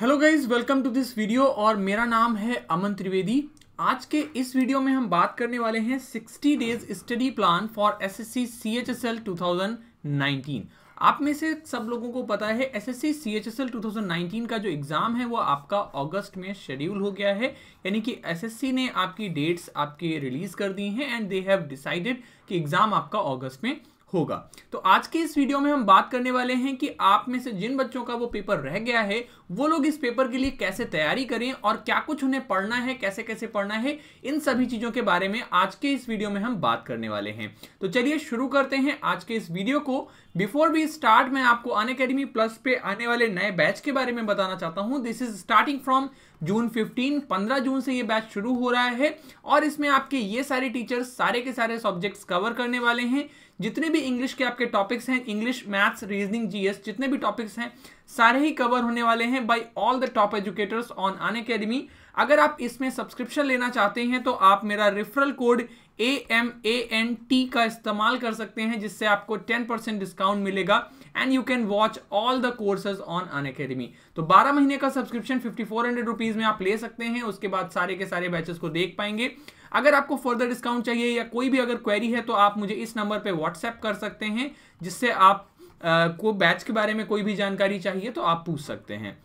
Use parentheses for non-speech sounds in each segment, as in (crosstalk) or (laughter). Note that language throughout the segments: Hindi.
Hello guys welcome to this video और मेरा नाम है अमन त्रिवेदी आज के इस वीडियो में हम बात करने वाले हैं 60 days study plan for SSC CHSL 2019 आप में से सब लोगों को पता है एसएससी सीएचएसएल 2019 का जो एग्ज़ाम है वो आपका अगस्त में शेड्यूल हो गया है यानी कि एसएससी ने आपकी डेट्स आपके रिलीज़ कर दी हैं एंड दे हैव डिसाइडेड कि एग्ज़ाम आपका ऑगस्ट में होगा तो आज के इस वीडियो में हम बात करने वाले हैं कि आप में से जिन बच्चों का वो पेपर रह गया है वो लोग इस पेपर के लिए कैसे तैयारी करें और क्या कुछ उन्हें पढ़ना है कैसे कैसे पढ़ना है इन सभी चीज़ों के बारे में आज के इस वीडियो में हम बात करने वाले हैं तो चलिए शुरू करते हैं आज के इस वीडियो को बिफोर वी स्टार्ट मैं आपको अन अकेडमी प्लस पे आने वाले नए बैच के बारे में बताना चाहता हूँ this is starting from June 15 15 जून से ये बैच शुरू हो रहा है और इसमें आपके ये सारे टीचर्स सारे के सारे सब्जेक्ट्स कवर करने वाले हैं जितने भी इंग्लिश के आपके टॉपिक्स हैं इंग्लिश मैथ्स रीजनिंग जीएस जितने भी टॉपिक्स हैं सारे ही कवर होने वाले हैं by all the top educators on Unacademy अगर आप इसमें सब्सक्रिप्शन लेना चाहते हैं तो आप मेरा referral code A M A N T का इस्तेमाल कर सकते हैं जिससे आपको टेन परसेंट डिस्काउंट मिलेगा and you can watch all the courses on Unacademy तो 12 महीने का सब्सक्रिप्शन 5400 रुपीज में आप ले सकते हैं उसके बाद सारे के सारे बैचेस को देख पाएंगे अगर आपको फर्दर डिस्काउंट चाहिए या कोई भी अगर क्वेरी है तो आप मुझे इस नंबर पर व्हाट्सएप कर सकते हैं जिससे आप को बैच के बारे में कोई भी जानकारी चाहिए तो आप पूछ सकते हैं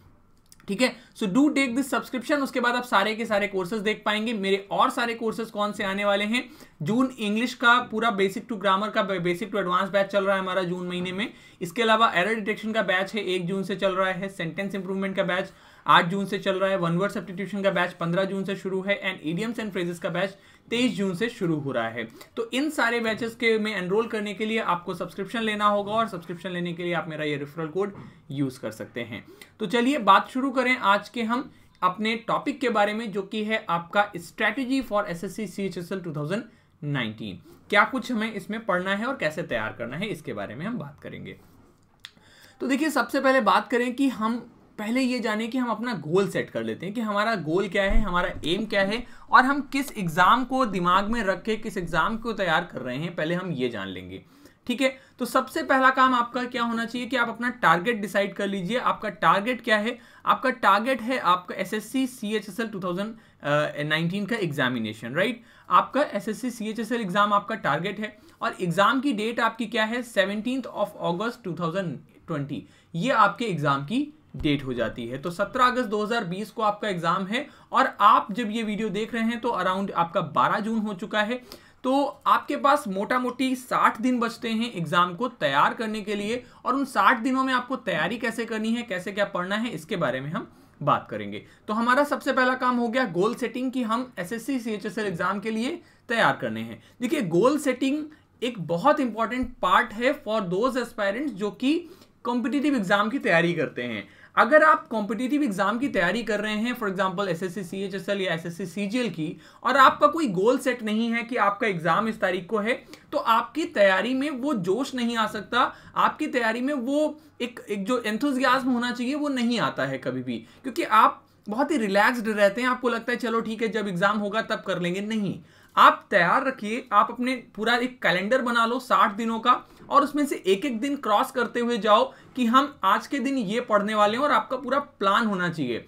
ठीक है so do take this subscription उसके बाद आप सारे के सारे कोर्सेज देख पाएंगे मेरे और सारे कोर्सेज कौन से आने वाले हैं जून इंग्लिश का पूरा बेसिक टू ग्रामर का बेसिक टू एडवांस बैच चल रहा है हमारा जून महीने में इसके अलावा एरर डिटेक्शन का बैच है एक जून से चल रहा है सेंटेंस इंप्रूवमेंट का बैच आठ जून से चल रहा है वन वर्ड सब्सटीट्यूशन का बैच पंद्रह जून से शुरू है एंड ईडियम्स एंड फ्रेजेस का बैच तेईस जून से शुरू हो रहा है तो इन सारे बैचेस के में एनरोल करने के लिए आपको सब्सक्रिप्शन लेना होगा और सब्सक्रिप्शन लेने के लिए आप मेरा ये रेफरल कोड यूज़ कर सकते हैं तो चलिए बात शुरू करें आज के हम अपने टॉपिक के बारे में जो कि है आपका strategy for S S C two thousand nineteen क्या कुछ हमें इसमें पढ़ना है और कैसे तैयार करना है इसके बारे में हम बात करेंगे तो देखिए सबसे पहले बात करें कि हम पहले ये जाने कि हम अपना गोल सेट कर लेते हैं कि हमारा गोल क्या है हमारा एम क्या है और हम किस एग्ज़ाम को दिमाग में रख के किस एग्ज़ाम को तैयार कर रहे हैं पहले हम ये जान लेंगे ठीक है तो सबसे पहला काम आपका क्या होना चाहिए कि आप अपना टारगेट डिसाइड कर लीजिए आपका टारगेट क्या है आपका टारगेट है आपका S S C C H S L two thousand nineteen का एग्जामिनेशन राइट आपका S S C C H S L exam आपका टारगेट है और एग्जाम की डेट आपकी क्या है seventeen of August two thousand twenty ये आपके एग्जाम की डेट हो जाती है तो 17 अगस्त 2020 को आपका एग्जाम है और आप जब ये वीडियो देख रहे हैं तो अराउंड आपका 12 जून हो चुका है तो आपके पास मोटा मोटी साठ दिन बचते हैं एग्जाम को तैयार करने के लिए और उन साठ दिनों में आपको तैयारी कैसे करनी है कैसे क्या पढ़ना है इसके बारे में हम बात करेंगे तो हमारा सबसे पहला काम हो गया गोल सेटिंग की हम एस एस एग्जाम के लिए तैयार करने हैं देखिए गोल सेटिंग एक बहुत इंपॉर्टेंट पार्ट है फॉर दोज एस्पायरेंट्स जो कि कॉम्पिटिटिव एग्जाम की तैयारी करते हैं अगर आप कॉम्पिटेटिव एग्जाम की तैयारी कर रहे हैं फॉर एग्जाम्पल एस एस या एस एस की और आपका कोई गोल सेट नहीं है कि आपका एग्जाम इस तारीख को है तो आपकी तैयारी में वो जोश नहीं आ सकता आपकी तैयारी में वो एक एक जो एंथुजियाज्म होना चाहिए वो नहीं आता है कभी भी क्योंकि आप बहुत ही रिलैक्स्ड रहते हैं आपको लगता है चलो ठीक है जब एग्जाम होगा तब कर लेंगे नहीं आप तैयार रखिए आप अपने पूरा एक कैलेंडर बना लो साठ दिनों का और उसमें से एक एक दिन क्रॉस करते हुए जाओ कि हम आज के दिन ये पढ़ने वाले हैं और आपका पूरा प्लान होना चाहिए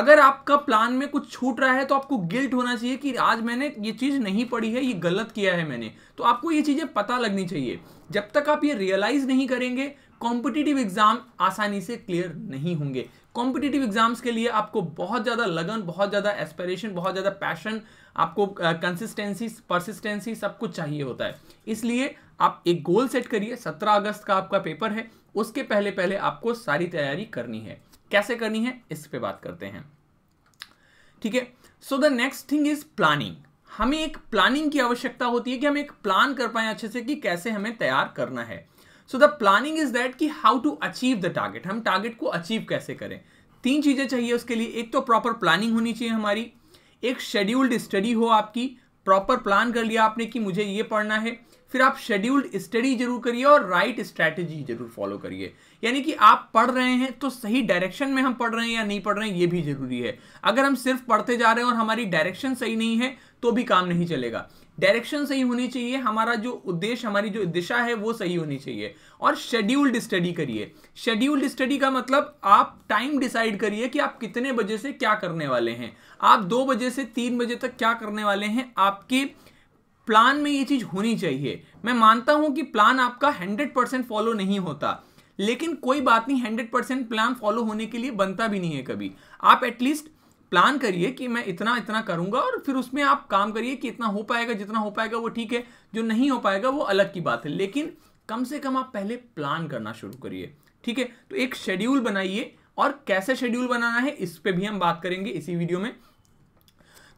अगर आपका प्लान में कुछ छूट रहा है तो आपको गिल्ट होना चाहिए कि आज मैंने ये चीज़ नहीं पढ़ी है ये गलत किया है मैंने तो आपको ये चीज़ें पता लगनी चाहिए जब तक आप ये रियलाइज़ नहीं करेंगे कॉम्पिटिटिव एग्ज़ाम आसानी से क्लियर नहीं होंगे कॉम्पिटिटिव एग्ज़ाम्स के लिए आपको बहुत ज़्यादा लगन बहुत ज़्यादा एस्पिरेशन बहुत ज़्यादा पैशन आपको कंसिस्टेंसी परसिस्टेंसी सब कुछ चाहिए होता है इसलिए आप एक गोल सेट करिए सत्रह अगस्त का आपका पेपर है उसके पहले पहले आपको सारी तैयारी करनी है कैसे करनी है इस पर बात करते हैं ठीक है so the next thing is planning हमें एक प्लानिंग की आवश्यकता होती है कि हम एक प्लान कर पाए अच्छे से कि कैसे हमें तैयार करना है so the planning is that कि how to achieve the target हम टारगेट को अचीव कैसे करें तीन चीज़ें चाहिए उसके लिए एक तो प्रॉपर प्लानिंग होनी चाहिए हमारी एक शेड्यूल्ड स्टडी हो आपकी प्रॉपर प्लान कर लिया आपने कि मुझे ये पढ़ना है फिर आप शेड्यूल्ड स्टडी जरूर करिए और राइट स्ट्रैटेजी जरूर फॉलो करिए यानी कि आप पढ़ रहे हैं तो सही डायरेक्शन में हम पढ़ रहे हैं या नहीं पढ़ रहे हैं ये भी जरूरी है अगर हम सिर्फ पढ़ते जा रहे हैं और हमारी डायरेक्शन सही नहीं है तो भी काम नहीं चलेगा डायरेक्शन सही होनी चाहिए हमारा जो उद्देश्य हमारी जो दिशा है वो सही होनी चाहिए और शेड्यूल्ड स्टडी करिए शेड्यूल्ड स्टडी का मतलब आप टाइम डिसाइड करिए कि आप कितने बजे से क्या करने वाले हैं आप दो बजे से तीन बजे तक क्या करने वाले हैं आपके प्लान में ये चीज़ होनी चाहिए मैं मानता हूं कि प्लान आपका हंड्रेड परसेंट फॉलो नहीं होता लेकिन कोई बात नहीं हंड्रेड परसेंट प्लान फॉलो होने के लिए बनता भी नहीं है कभी आप एटलीस्ट प्लान करिए कि मैं इतना इतना करूंगा और फिर उसमें आप काम करिए कि इतना हो पाएगा जितना हो पाएगा वो ठीक है जो नहीं हो पाएगा वो अलग की बात है लेकिन कम से कम आप पहले प्लान करना शुरू करिए ठीक है तो एक शेड्यूल बनाइए और कैसे शेड्यूल बनाना है इस पर भी हम बात करेंगे इसी वीडियो में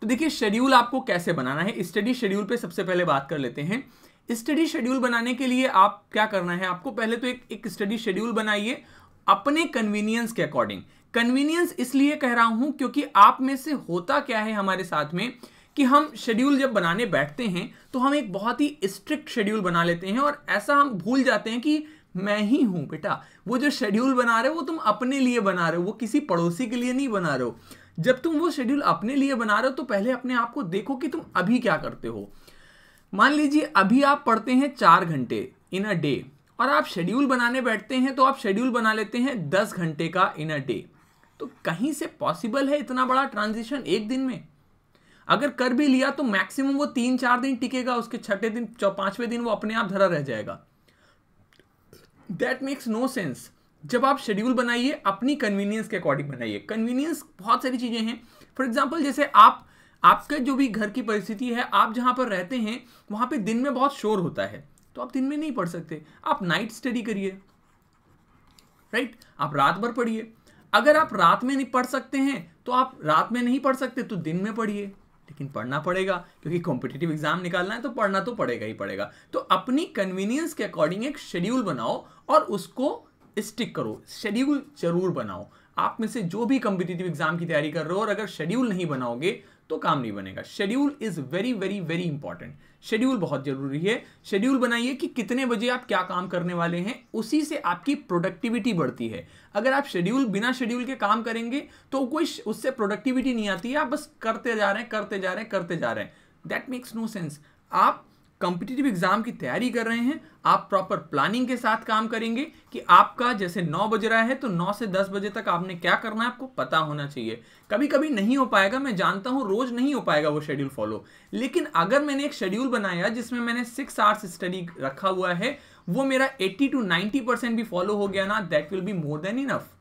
तो देखिए शेड्यूल आपको कैसे बनाना है स्टडी शेड्यूल पे सबसे पहले बात कर लेते हैं स्टडी शेड्यूल बनाने के लिए आप क्या करना है आपको पहले तो एक स्टडी शेड्यूल बनाइए अपने कन्वीनियंस के अकॉर्डिंग कन्वीनियंस इसलिए कह रहा हूं क्योंकि आप में से होता क्या है हमारे साथ में कि हम शेड्यूल जब बनाने बैठते हैं तो हम एक बहुत ही स्ट्रिक्ट शेड्यूल बना लेते हैं और ऐसा हम भूल जाते हैं कि मैं ही हूँ बेटा वो जो शेड्यूल बना रहे हो वो तुम अपने लिए बना रहे हो वो किसी पड़ोसी के लिए नहीं बना रहे हो जब तुम वो शेड्यूल अपने लिए बना रहे हो तो पहले अपने आप को देखो कि तुम अभी क्या करते हो मान लीजिए अभी आप पढ़ते हैं चार घंटे इन अ डे और आप शेड्यूल बनाने बैठते हैं तो आप शेड्यूल बना लेते हैं दस घंटे का इन अ डे तो कहीं से पॉसिबल है इतना बड़ा ट्रांजिशन एक दिन में अगर कर भी लिया तो मैक्सिमम वो तीन चार दिन टिकेगा उसके छठे दिन पांचवें दिन वो अपने आप धरा रह जाएगा दैट मेक्स नो सेंस जब आप शेड्यूल बनाइए अपनी कन्वीनियंस के अकॉर्डिंग बनाइए कन्वीनियंस बहुत सारी चीज़ें हैं फॉर एग्जाम्पल जैसे आप आपके जो भी घर की परिस्थिति है आप जहां पर रहते हैं वहां पे दिन में बहुत शोर होता है तो आप दिन में नहीं पढ़ सकते आप नाइट स्टडी करिए राइट आप रात भर पढ़िए अगर आप रात में नहीं पढ़ सकते हैं तो आप रात में नहीं पढ़ सकते तो दिन में पढ़िए लेकिन पढ़ना पड़ेगा क्योंकि कॉम्पिटेटिव एग्जाम निकालना है तो पढ़ना तो पड़ेगा ही पड़ेगा तो अपनी कन्वीनियंस के अकॉर्डिंग एक शेड्यूल बनाओ और उसको स्टिक करो शेड्यूल जरूर बनाओ आप में से जो भी कॉम्पिटेटिव एग्जाम की तैयारी कर रहे हो और अगर शेड्यूल नहीं बनाओगे तो काम नहीं बनेगा schedule is very very very important schedule बहुत ज़रूरी है शेड्यूल बनाइए कि कितने बजे आप क्या काम करने वाले हैं उसी से आपकी प्रोडक्टिविटी बढ़ती है अगर आप शेड्यूल बिना शेड्यूल के काम करेंगे तो कोई उससे प्रोडक्टिविटी नहीं आती आप बस करते जा रहे हैं करते जा रहे हैं करते जा रहे हैं दैट मेक्स नो सेंस आप कॉम्पिटिटिव एग्जाम की तैयारी कर रहे हैं आप प्रॉपर प्लानिंग के साथ काम करेंगे कि आपका जैसे 9 बज रहा है तो 9 से 10 बजे तक आपने क्या करना है आपको पता होना चाहिए कभी कभी नहीं हो पाएगा मैं जानता हूं रोज नहीं हो पाएगा वो शेड्यूल फॉलो लेकिन अगर मैंने एक शेड्यूल बनाया जिसमें मैंने सिक्स आवर्स स्टडी रखा हुआ है वो मेरा एट्टी टू नाइन्टी भी फॉलो हो गया ना that will be more than enough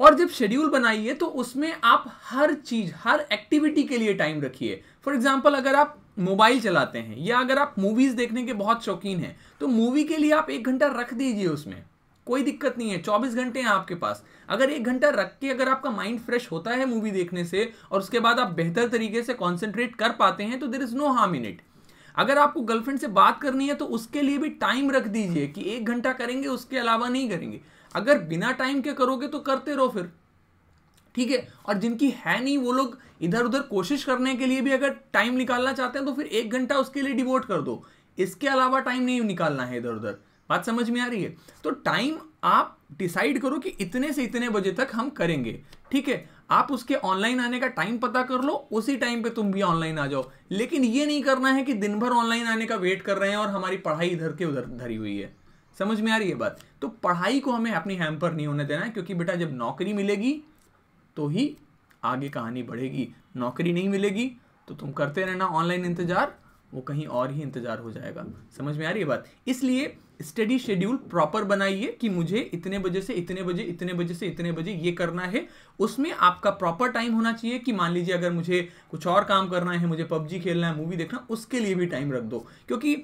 और जब शेड्यूल बनाइए तो उसमें आप हर चीज हर एक्टिविटी के लिए टाइम रखिए फॉर एग्जाम्पल अगर आप मोबाइल चलाते हैं या अगर आप मूवीज़ देखने के बहुत शौकीन हैं तो मूवी के लिए आप एक घंटा रख दीजिए उसमें कोई दिक्कत नहीं है चौबीस घंटे हैं आपके पास अगर एक घंटा रख के अगर आपका माइंड फ्रेश होता है मूवी देखने से और उसके बाद आप बेहतर तरीके से कॉन्सेंट्रेट कर पाते हैं तो there is no harm in it अगर आपको गर्लफ्रेंड से बात करनी है तो उसके लिए भी टाइम रख दीजिए कि एक घंटा करेंगे उसके अलावा नहीं करेंगे अगर बिना टाइम के करोगे तो करते रहो फिर ठीक है और जिनकी है नहीं वो लोग इधर उधर कोशिश करने के लिए भी अगर टाइम निकालना चाहते हैं तो फिर एक घंटा उसके लिए डिवोट कर दो इसके अलावा टाइम नहीं निकालना है इधर उधर बात समझ में आ रही है तो टाइम आप डिसाइड करो कि इतने से इतने बजे तक हम करेंगे ठीक है आप उसके ऑनलाइन आने का टाइम पता कर लो उसी टाइम पे तुम भी ऑनलाइन आ जाओ लेकिन ये नहीं करना है कि दिन भर ऑनलाइन आने का वेट कर रहे हैं और हमारी पढ़ाई इधर के उधर धरी हुई है समझ में आ रही है बात तो पढ़ाई को हमें अपनी हैम्पर नहीं होने देना है क्योंकि बेटा जब नौकरी मिलेगी तो ही आगे कहानी बढ़ेगी नौकरी नहीं मिलेगी तो तुम करते रहना ऑनलाइन इंतजार वो कहीं और ही इंतजार हो जाएगा समझ में आ रही है बात इसलिए स्टडी शेड्यूल प्रॉपर बनाइए कि मुझे इतने बजे से इतने बजे इतने बजे से इतने बजे ये करना है उसमें आपका प्रॉपर टाइम होना चाहिए कि मान लीजिए अगर मुझे कुछ और काम करना है मुझे पबजी खेलना है मूवी देखना उसके लिए भी टाइम रख दो क्योंकि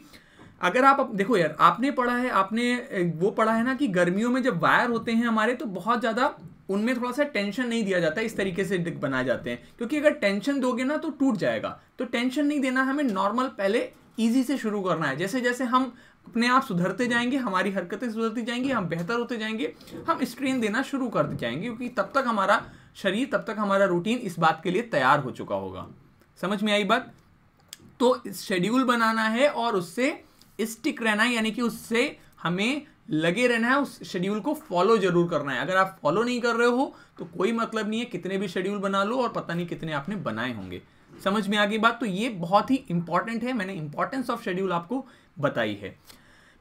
अगर आप देखो यार आपने पढ़ा है आपने वो पढ़ा है ना कि गर्मियों में जब वायर होते हैं हमारे तो बहुत ज़्यादा उनमें थोड़ा सा टेंशन नहीं दिया जाता इस तरीके से डिक बनाए जाते हैं क्योंकि अगर टेंशन दोगे ना तो टूट जाएगा तो टेंशन नहीं देना हमें नॉर्मल पहले ईजी से शुरू करना है जैसे जैसे हम अपने आप सुधरते जाएंगे हमारी हरकतें सुधरती जाएंगी हम बेहतर होते जाएंगे हम स्ट्रेन देना शुरू करते जाएंगे क्योंकि तब तक हमारा शरीर तब तक हमारा रूटीन इस बात के लिए तैयार हो चुका होगा समझ में आई बात तो शेड्यूल बनाना है और उससे स्टिक रहना यानी कि उससे हमें लगे रहना है उस शेड्यूल को फॉलो जरूर करना है अगर आप फॉलो नहीं कर रहे हो तो कोई मतलब नहीं है कितने भी शेड्यूल बना लो और पता नहीं कितने आपने बनाए होंगे समझ में आ गई बात तो ये बहुत ही इंपॉर्टेंट है मैंने इंपॉर्टेंस ऑफ शेड्यूल आपको बताई है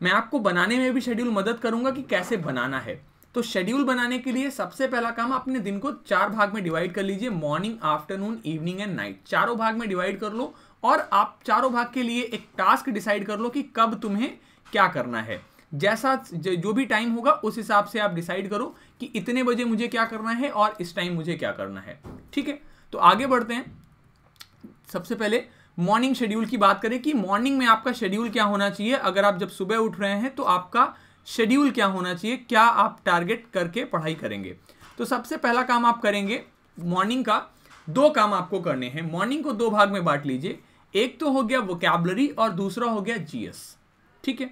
मैं आपको बनाने में भी शेड्यूल मदद करूंगा कि कैसे बनाना है तो शेड्यूल बनाने के लिए सबसे पहला काम अपने दिन को चार भाग में डिवाइड कर लीजिए morning afternoon evening and night चारों भाग में डिवाइड कर लो और आप चारों भाग के लिए एक टास्क डिसाइड कर लो कि कब तुम्हें क्या करना है जैसा जो भी टाइम होगा उस हिसाब से आप डिसाइड करो कि इतने बजे मुझे क्या करना है और इस टाइम मुझे क्या करना है ठीक है तो आगे बढ़ते हैं सबसे पहले मॉर्निंग शेड्यूल की बात करें कि मॉर्निंग में आपका शेड्यूल क्या होना चाहिए अगर आप जब सुबह उठ रहे हैं तो आपका शेड्यूल क्या होना चाहिए क्या आप टारगेट करके पढ़ाई करेंगे तो सबसे पहला काम आप करेंगे मॉर्निंग का दो काम आपको करने हैं मॉर्निंग को दो भाग में बांट लीजिए एक तो हो गया वोकेबलरी और दूसरा हो गया जीएस ठीक है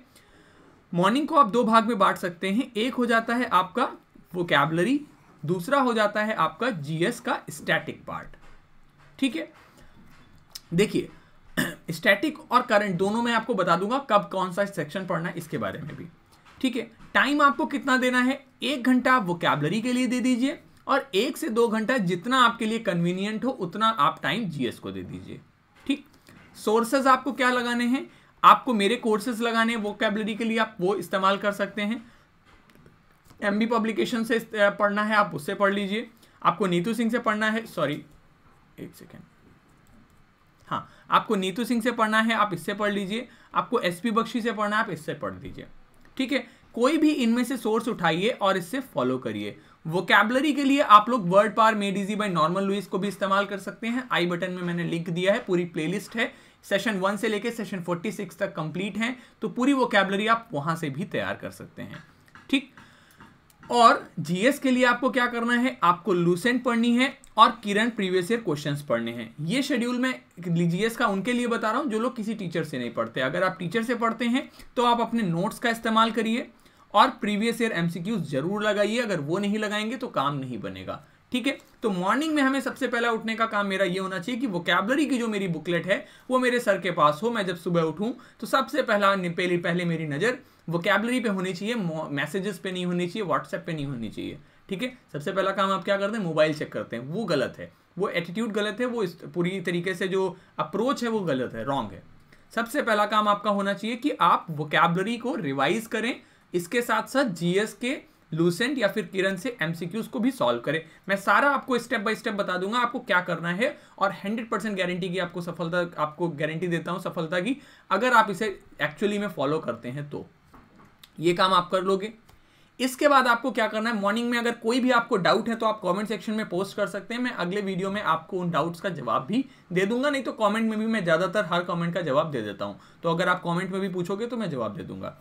मॉर्निंग को आप दो भाग में बांट सकते हैं एक हो जाता है आपका वोकेबलरी दूसरा हो जाता है आपका जीएस का स्टैटिक पार्ट ठीक है देखिए स्टैटिक (clears throat) और करंट दोनों में आपको बता दूंगा कब कौन सा सेक्शन पढ़ना है इसके बारे में भी ठीक है टाइम आपको कितना देना है एक घंटा आप वोकेबलरी के लिए दे दीजिए और एक से दो घंटा जितना आपके लिए कन्वीनियंट हो उतना आप टाइम जीएस को दे दीजिए ठीक सोर्सेज आपको क्या लगाने हैं आपको मेरे कोर्सेज लगाने वो कैबलरी के लिए आप वो इस्तेमाल कर सकते हैं एम बी पब्लिकेशन से पढ़ना है आप उससे पढ़ लीजिए आपको नीतू सिंह से पढ़ना है सॉरी एक सेकेंड हाँ आपको नीतू सिंह से पढ़ना है आप इससे पढ़ लीजिए आपको एस पी बख्शी से पढ़ना है आप इससे पढ़ लीजिए ठीक है कोई भी इनमें से सोर्स उठाइए और इससे फॉलो करिए वोकेबलरी के लिए आप लोग word power made easy by Norman Lewis को भी इस्तेमाल कर सकते हैं आई बटन में मैंने लिंक दिया है पूरी प्लेलिस्ट है सेशन वन से लेकर सेशन फोर्टी सिक्स तक कंप्लीट हैं तो पूरी वोकेबलरी आप वहां से भी तैयार कर सकते हैं ठीक और जीएस के लिए आपको क्या करना है आपको लूसेंट पढ़नी है और किरण प्रीवियस ईयर क्वेश्चंस पढ़ने हैं ये शेड्यूल मैं जीएस का उनके लिए बता रहा हूँ जो लोग किसी टीचर से नहीं पढ़ते अगर आप टीचर से पढ़ते हैं तो आप अपने नोट्स का इस्तेमाल करिए और प्रीवियस ईयर एमसीक्यूज जरूर लगाइए अगर वो नहीं लगाएंगे तो काम नहीं बनेगा ठीक है तो मॉर्निंग में हमें सबसे पहला उठने का काम मेरा ये होना चाहिए कि वोकेबलरी की जो मेरी बुकलेट है वो मेरे सर के पास हो मैं जब सुबह उठूं तो सबसे पहला पहले पहले मेरी नज़र वोकेबलरी पे होनी चाहिए मैसेजेस पे नहीं होनी चाहिए व्हाट्सएप पे नहीं होनी चाहिए ठीक है सबसे पहला काम आप क्या करते हैं मोबाइल चेक करते हैं वो गलत है वो एटीट्यूड गलत है वो पूरी तरीके से जो अप्रोच है वो गलत है रॉन्ग है सबसे पहला काम आपका होना चाहिए कि आप वोकेबलरी को रिवाइज करें इसके साथ साथ जीएस के लूसेंट या फिर किरण से एमसीक्यूज को भी सॉल्व करें मैं सारा आपको स्टेप बाय स्टेप बता दूंगा आपको क्या करना है और 100% गारंटी की आपको सफलता आपको गारंटी देता हूं सफलता की अगर आप इसे एक्चुअली में फॉलो करते हैं तो ये काम आप कर लोगे इसके बाद आपको क्या करना है मॉर्निंग में अगर कोई भी आपको डाउट है तो आप कमेंट सेक्शन में पोस्ट कर सकते हैं मैं अगले वीडियो में आपको उन डाउट्स का जवाब भी दे दूंगा नहीं तो कमेंट में भी मैं ज़्यादातर हर कमेंट का जवाब दे देता हूं तो अगर आप कमेंट में भी पूछोगे तो मैं जवाब दे दूंगा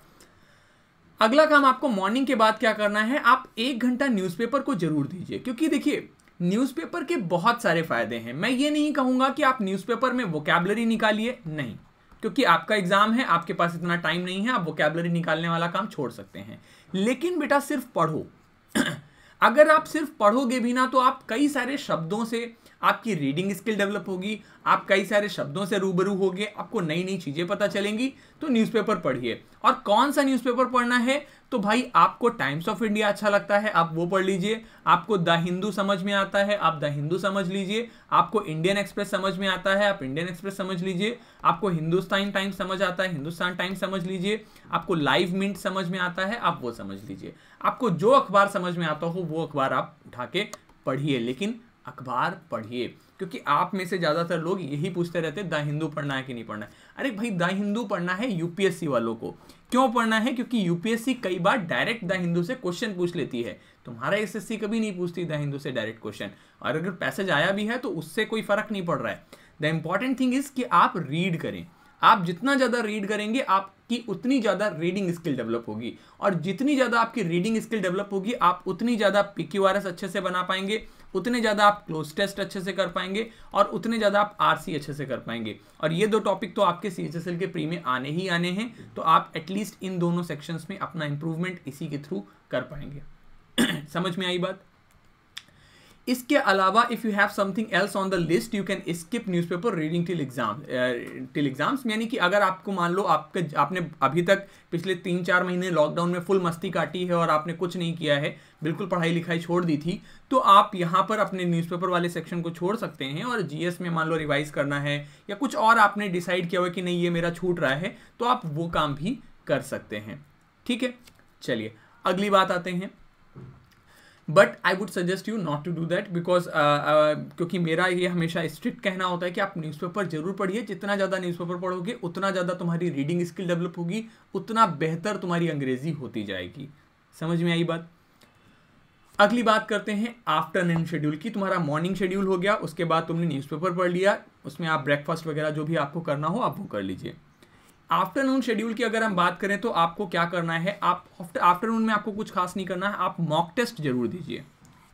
अगला काम आपको मॉर्निंग के बाद क्या करना है आप एक घंटा न्यूज़पेपर को जरूर दीजिए क्योंकि देखिए न्यूज़पेपर के बहुत सारे फ़ायदे हैं मैं ये नहीं कहूँगा कि आप न्यूज़पेपर में वोकेबलरी निकालिए नहीं क्योंकि आपका एग्ज़ाम है आपके पास इतना टाइम नहीं है आप वोकेबलरी निकालने वाला काम छोड़ सकते हैं लेकिन बेटा सिर्फ पढ़ो (clears throat) अगर आप सिर्फ पढ़ोगे भी ना तो आप कई सारे शब्दों से आपकी रीडिंग स्किल डेवलप होगी आप कई सारे शब्दों से रूबरू होगे आपको नई नई चीज़ें पता चलेंगी तो न्यूज़पेपर पढ़िए और कौन सा न्यूज़पेपर पढ़ना है तो भाई आपको टाइम्स ऑफ इंडिया अच्छा लगता है आप वो पढ़ लीजिए आपको द हिंदू समझ में आता है आप द हिंदू समझ लीजिए आपको इंडियन एक्सप्रेस समझ में आता है आप इंडियन एक्सप्रेस समझ लीजिए आपको हिंदुस्तान टाइम्स समझ आता है हिंदुस्तान टाइम्स समझ लीजिए आपको लाइव मिंट समझ में आता है आप वो समझ लीजिए आपको जो अखबार समझ में आता हो वो अखबार आप उठा के पढ़िए लेकिन अखबार पढ़िए क्योंकि आप में से ज़्यादातर लोग यही पूछते रहते हैं द हिंदू पढ़ना है कि नहीं पढ़ना है अरे भाई द हिंदू पढ़ना है यूपीएससी वालों को क्यों पढ़ना है क्योंकि यूपीएससी कई बार डायरेक्ट द हिंदू से क्वेश्चन पूछ लेती है तुम्हारा एसएससी कभी नहीं पूछती द हिंदू से डायरेक्ट क्वेश्चन और अगर पैसेज आया भी है तो उससे कोई फर्क नहीं पड़ रहा है द इम्पॉर्टेंट थिंग इज़ कि आप रीड करें आप जितना ज़्यादा रीड करेंगे आपकी उतनी ज़्यादा रीडिंग स्किल डेवलप होगी और जितनी ज़्यादा आपकी रीडिंग स्किल डेवलप होगी आप उतनी ज़्यादा पी अच्छे से बना पाएंगे उतने ज़्यादा आप क्लोज टेस्ट अच्छे से कर पाएंगे और उतने ज़्यादा आप आर अच्छे से कर पाएंगे और ये दो टॉपिक तो आपके सी के प्री में आने ही आने हैं तो आप एटलीस्ट इन दोनों सेक्शंस में अपना इम्प्रूवमेंट इसी के थ्रू कर पाएंगे (clears throat) समझ में आई बात इसके अलावा if you have something else on the list you can skip newspaper reading till exam till exams यानी कि अगर आपको मान लो आपके आपने अभी तक पिछले तीन चार महीने लॉकडाउन में फुल मस्ती काटी है और आपने कुछ नहीं किया है बिल्कुल पढ़ाई लिखाई छोड़ दी थी तो आप यहाँ पर अपने न्यूज़पेपर वाले सेक्शन को छोड़ सकते हैं और जी में मान लो रिवाइज करना है या कुछ और आपने डिसाइड किया हुआ कि नहीं ये मेरा छूट रहा है तो आप वो काम भी कर सकते हैं ठीक है चलिए अगली बात आते हैं but I would suggest you not to do that because क्योंकि मेरा ये हमेशा स्ट्रिक्ट कहना होता है कि आप न्यूज़पेपर जरूर पढ़िए जितना ज़्यादा न्यूज़पेपर पढ़ोगे उतना ज़्यादा तुम्हारी रीडिंग स्किल डेवलप होगी उतना बेहतर तुम्हारी अंग्रेजी होती जाएगी समझ में आई बात अगली बात करते हैं आफ्टरनून शेड्यूल की तुम्हारा मॉर्निंग शेड्यूल हो गया उसके बाद तुमने न्यूज़पेपर पढ़ लिया उसमें आप ब्रेकफास्ट वगैरह जो भी आपको करना हो आप वो कर लीजिए आफ्टरनून शेड्यूल की अगर हम बात करें तो आपको क्या करना है आप आफ्टरनून में आपको कुछ खास नहीं करना है आप मॉक टेस्ट जरूर दीजिए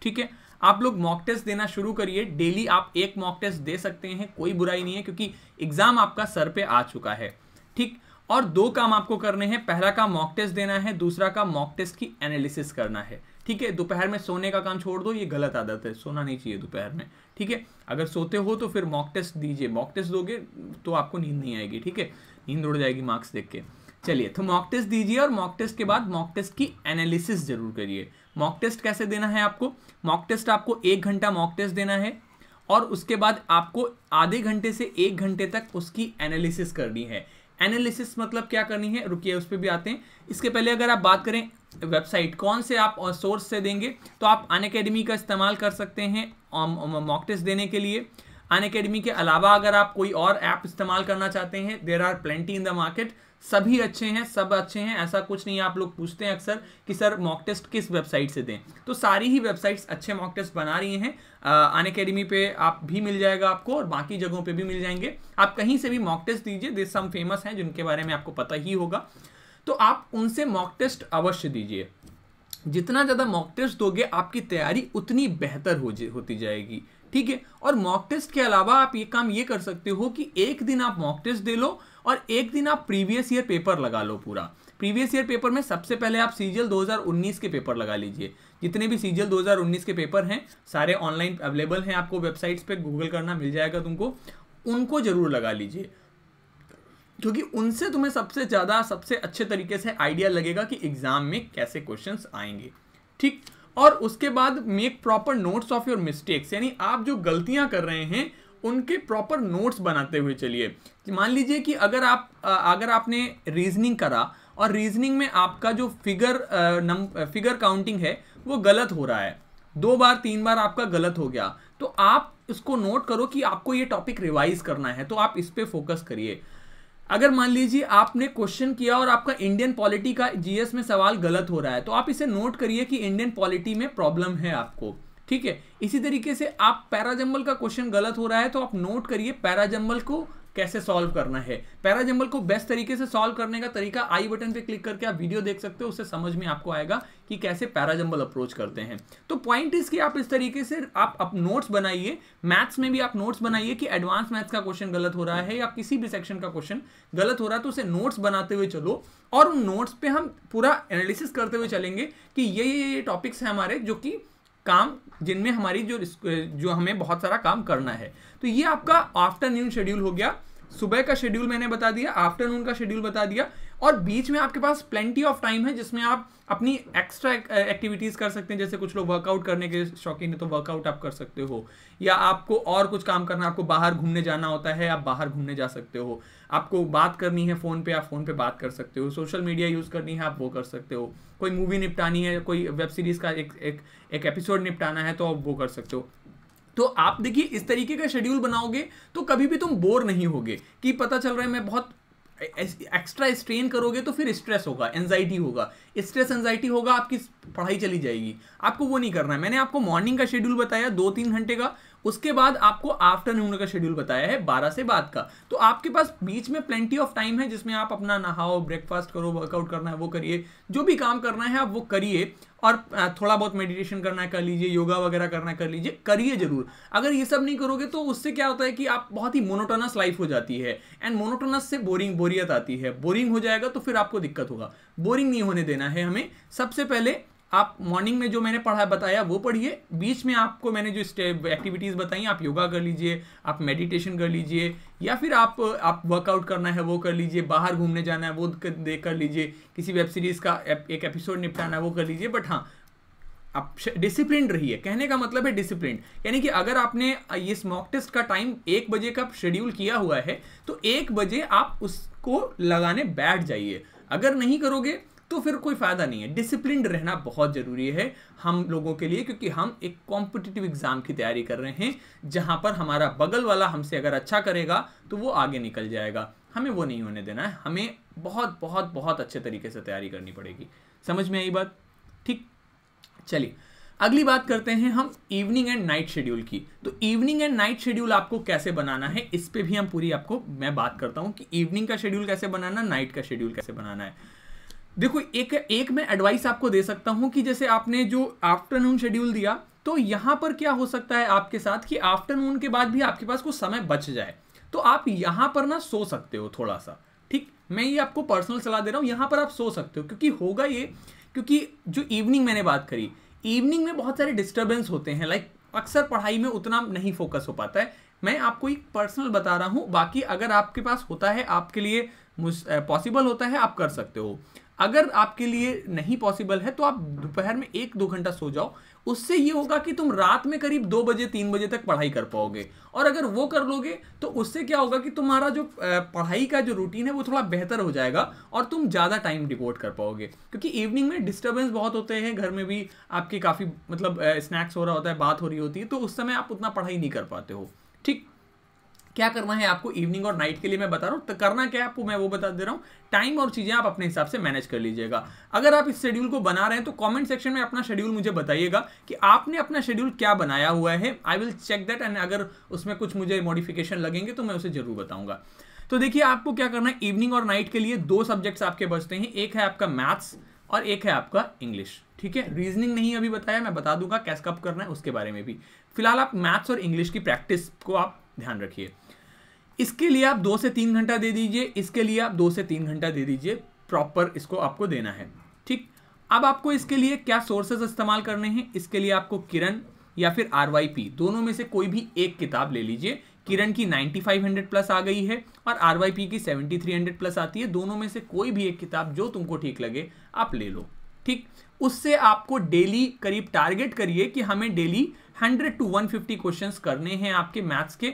ठीक है आप लोग मॉक टेस्ट देना शुरू करिए डेली आप एक मॉक टेस्ट दे सकते हैं कोई बुराई नहीं है क्योंकि एग्जाम आपका सर पे आ चुका है ठीक और दो काम आपको करने हैं पहला का मॉक टेस्ट देना है दूसरा का मॉक टेस्ट की एनालिसिस करना है ठीक है दोपहर में सोने का काम छोड़ दो ये गलत आदत है सोना नहीं चाहिए दोपहर में ठीक है अगर सोते हो तो फिर मॉक टेस्ट दीजिए मॉक टेस्ट दोगे तो आपको नींद नहीं आएगी ठीक है नींद उड़ जाएगी मार्क्स देख के चलिए तो मॉक टेस्ट दीजिए और मॉक टेस्ट के बाद मॉक टेस्ट की एनालिसिस जरूर करिए मॉक टेस्ट कैसे देना है आपको मॉक टेस्ट आपको एक घंटा मॉक टेस्ट देना है और उसके बाद आपको आधे घंटे से एक घंटे तक उसकी एनालिसिस करनी है एनालिसिस मतलब क्या करनी है रुकिए उस पर भी आते हैं इसके पहले अगर आप बात करें वेबसाइट कौन से आप सोर्स से देंगे तो आप अन का इस्तेमाल कर सकते हैं मॉक टेस्ट देने के लिए अन अकेडमी के अलावा अगर आप कोई और ऐप इस्तेमाल करना चाहते हैं there are plenty in the market सभी अच्छे हैं सब अच्छे हैं ऐसा कुछ नहीं आप लोग पूछते हैं अक्सर कि सर मॉक टेस्ट किस वेबसाइट से दें तो सारी ही वेबसाइट्स अच्छे मॉक टेस्ट बना रही हैं अन अकेडमी पे आप भी मिल जाएगा आपको और बाकी जगहों पे भी मिल जाएंगे आप कहीं से भी मॉक टेस्ट दीजिए दिस सम फेमस हैं जिनके बारे में आपको पता ही होगा तो आप उनसे मॉक टेस्ट अवश्य दीजिए जितना ज़्यादा मॉक टेस्ट दोगे आपकी तैयारी उतनी बेहतर हो होती जाएगी ठीक है और मॉक टेस्ट के अलावा आप ये काम ये कर सकते हो कि एक दिन आप मॉक टेस्ट दे लो और एक दिन आप प्रीवियस ईयर पेपर लगा लो पूरा प्रीवियस ईयर पेपर में सबसे पहले आप सीजल 2019 के पेपर लगा लीजिए जितने भी सीजल 2019 के पेपर हैं सारे ऑनलाइन अवेलेबल हैं आपको वेबसाइट्स पे गूगल करना मिल जाएगा तुमको उनको ज़रूर लगा लीजिए क्योंकि उनसे तुम्हें सबसे ज़्यादा सबसे अच्छे तरीके से आइडिया लगेगा कि एग्ज़ाम में कैसे क्वेश्चन आएंगे ठीक और उसके बाद make proper notes of your mistakes यानी आप जो गलतियां कर रहे हैं उनके प्रॉपर नोट्स बनाते हुए चलिए मान लीजिए कि अगर आप अगर आपने रीजनिंग करा और रीजनिंग में आपका जो फिगर नम फिगर काउंटिंग है वो गलत हो रहा है दो बार तीन बार आपका गलत हो गया तो आप इसको नोट करो कि आपको ये टॉपिक रिवाइज करना है तो आप इस पर फोकस करिए अगर मान लीजिए आपने क्वेश्चन किया और आपका इंडियन पॉलिटी का जीएस में सवाल गलत हो रहा है तो आप इसे नोट करिए कि इंडियन पॉलिटी में प्रॉब्लम है आपको ठीक है इसी तरीके से आप पैराजम्बल का क्वेश्चन गलत हो रहा है तो आप नोट करिए पैराजम्बल को कैसे सॉल्व करना है पैराजम्बल को बेस्ट तरीके से सॉल्व करने का तरीका आई बटन पे क्लिक करके आप वीडियो देख सकते हो उससे समझ में आपको आएगा कि कैसे पैराजम्बल अप्रोच करते हैं तो पॉइंट इसकी आप इस तरीके से आप, अप नोट्स बनाइए मैथ्स में भी आप नोट्स बनाइए कि एडवांस मैथ्स का क्वेश्चन गलत हो रहा है या किसी भी सेक्शन का क्वेश्चन गलत हो रहा है तो उसे नोट्स बनाते हुए चलो और उन नोट्स पर हम पूरा एनालिसिस करते हुए चलेंगे कि ये ये ये टॉपिक्स हैं हमारे जो कि काम जिनमें हमारी जो जो हमें बहुत सारा काम करना है तो ये आपका आफ्टरनून शेड्यूल हो गया सुबह का शेड्यूल मैंने बता दिया आफ्टरनून का शेड्यूल बता दिया और बीच में आपके पास प्लेंटी ऑफ टाइम है जिसमें आप अपनी एक्स्ट्रा एक्टिविटीज़ uh, कर सकते हैं जैसे कुछ लोग वर्कआउट करने के शौकीन है तो वर्कआउट आप कर सकते हो या आपको और कुछ काम करना आपको बाहर घूमने जाना होता है आप बाहर घूमने जा सकते हो आपको बात करनी है फ़ोन पे आप फ़ोन पे बात कर सकते हो सोशल मीडिया यूज़ करनी है आप वो कर सकते हो कोई मूवी निपटानी है कोई वेब सीरीज़ का एक एक एक एपिसोड निपटाना है तो आप वो कर सकते हो तो आप देखिए इस तरीके का शेड्यूल बनाओगे तो कभी भी तुम बोर नहीं होगे कि पता चल रहा है मैं बहुत एक्स्ट्रा स्ट्रेन करोगे तो फिर स्ट्रेस होगा एनजाइटी होगा स्ट्रेस एनजाइटी होगा आपकी पढ़ाई चली जाएगी आपको वो नहीं करना है मैंने आपको मॉर्निंग का शेड्यूल बताया दो तीन घंटे का उसके बाद आपको आफ्टरनून का शेड्यूल बताया है बारह से बाद का तो आपके पास बीच में प्लेंटी ऑफ टाइम है जिसमें आप अपना नहाओ ब्रेकफास्ट करो वर्कआउट करना है वो करिए जो भी काम करना है आप वो करिए और थोड़ा बहुत मेडिटेशन करना है कर लीजिए योगा वगैरह करना कर लीजिए करिए जरूर अगर ये सब नहीं करोगे तो उससे क्या होता है कि आप बहुत ही मोनोटोनस लाइफ हो जाती है एंड मोनोटोनस से बोरिंग बोरियत आती है बोरिंग हो जाएगा तो फिर आपको दिक्कत होगा बोरिंग नहीं होने देना है हमें सबसे पहले आप मॉर्निंग में जो मैंने पढ़ा बताया वो पढ़िए बीच में आपको मैंने जो स्टेप एक्टिविटीज़ बताई आप योगा कर लीजिए आप मेडिटेशन कर लीजिए या फिर आप आप वर्कआउट करना है वो कर लीजिए बाहर घूमने जाना है वो देख कर लीजिए किसी वेब सीरीज़ का एक एपिसोड निपटाना है वो कर लीजिए बट हाँ आप डिसिप्लिन रहिए कहने का मतलब है डिसिप्लिन यानी कि अगर आपने ये मॉक टेस्ट का टाइम एक बजे का शेड्यूल किया हुआ है तो एक बजे आप उसको लगाने बैठ जाइए अगर नहीं करोगे तो फिर कोई फ़ायदा नहीं है डिसिप्लिन रहना बहुत ज़रूरी है हम लोगों के लिए क्योंकि हम एक कॉम्पिटिटिव एग्ज़ाम की तैयारी कर रहे हैं जहां पर हमारा बगल वाला हमसे अगर अच्छा करेगा तो वो आगे निकल जाएगा हमें वो नहीं होने देना है हमें बहुत बहुत बहुत अच्छे तरीके से तैयारी करनी पड़ेगी समझ में आई बात ठीक चलिए अगली बात करते हैं हम इवनिंग एंड नाइट शेड्यूल की तो इवनिंग एंड नाइट शेड्यूल आपको कैसे बनाना है इस पर भी हम पूरी आपको मैं बात करता हूँ कि इवनिंग का शेड्यूल कैसे बनाना नाइट का शेड्यूल कैसे बनाना है देखो एक एक मैं एडवाइस आपको दे सकता हूं कि जैसे आपने जो आफ्टरनून शेड्यूल दिया तो यहाँ पर क्या हो सकता है आपके साथ कि आफ्टरनून के बाद भी आपके पास कुछ समय बच जाए तो आप यहाँ पर ना सो सकते हो थोड़ा सा ठीक मैं ये आपको पर्सनल सलाह दे रहा हूँ यहाँ पर आप सो सकते हो क्योंकि होगा ये क्योंकि जो इवनिंग मैंने बात करी इवनिंग में बहुत सारे डिस्टर्बेंस होते हैं लाइक अक्सर पढ़ाई में उतना नहीं फोकस हो पाता है मैं आपको एक पर्सनल बता रहा हूँ बाकी अगर आपके पास होता है आपके लिए पॉसिबल होता है आप कर सकते हो अगर आपके लिए नहीं पॉसिबल है तो आप दोपहर में एक दो घंटा सो जाओ उससे ये होगा कि तुम रात में करीब दो बजे तीन बजे तक पढ़ाई कर पाओगे और अगर वो कर लोगे तो उससे क्या होगा कि तुम्हारा जो पढ़ाई का जो रूटीन है वो थोड़ा बेहतर हो जाएगा और तुम ज़्यादा टाइम डिवोट कर पाओगे क्योंकि इवनिंग में डिस्टर्बेंस बहुत होते हैं घर में भी आपके काफ़ी मतलब स्नैक्स हो रहा होता है बात हो रही होती है तो उस समय आप उतना पढ़ाई नहीं कर पाते हो ठीक क्या करना है आपको इवनिंग और नाइट के लिए मैं बता रहा हूँ तो करना क्या है आपको मैं वो बता दे रहा हूँ टाइम और चीज़ें आप अपने हिसाब से मैनेज कर लीजिएगा अगर आप इस शेड्यूल को बना रहे हैं तो कमेंट सेक्शन में अपना शेड्यूल मुझे बताइएगा कि आपने अपना शेड्यूल क्या बनाया हुआ है I will check that and अगर उसमें कुछ मुझे मॉडिफिकेशन लगेंगे तो मैं उसे जरूर बताऊंगा तो देखिए आपको क्या करना है इवनिंग और नाइट के लिए दो सब्जेक्ट्स आपके बचते हैं एक है आपका मैथ्स और एक है आपका इंग्लिश ठीक है रीजनिंग नहीं अभी बताया मैं बता दूंगा कब करना है उसके बारे में भी फिलहाल आप मैथ्स और इंग्लिश की प्रैक्टिस को आप ध्यान रखिए इसके लिए आप दो से तीन घंटा दे दीजिए इसके लिए आप दो से तीन घंटा दे दीजिए प्रॉपर इसको आपको देना है ठीक अब आपको इसके लिए क्या सोर्सेज इस्तेमाल करने हैं इसके लिए आपको किरण या फिर आर दोनों में से कोई भी एक किताब ले लीजिए किरण की 9500 प्लस आ गई है और आर की 7300 प्लस आती है दोनों में से कोई भी एक किताब जो तुमको ठीक लगे आप ले लो ठीक उससे आपको डेली करीब टारगेट करिए कि हमें डेली 100 टू 150 क्वेश्चंस करने हैं आपके मैथ्स के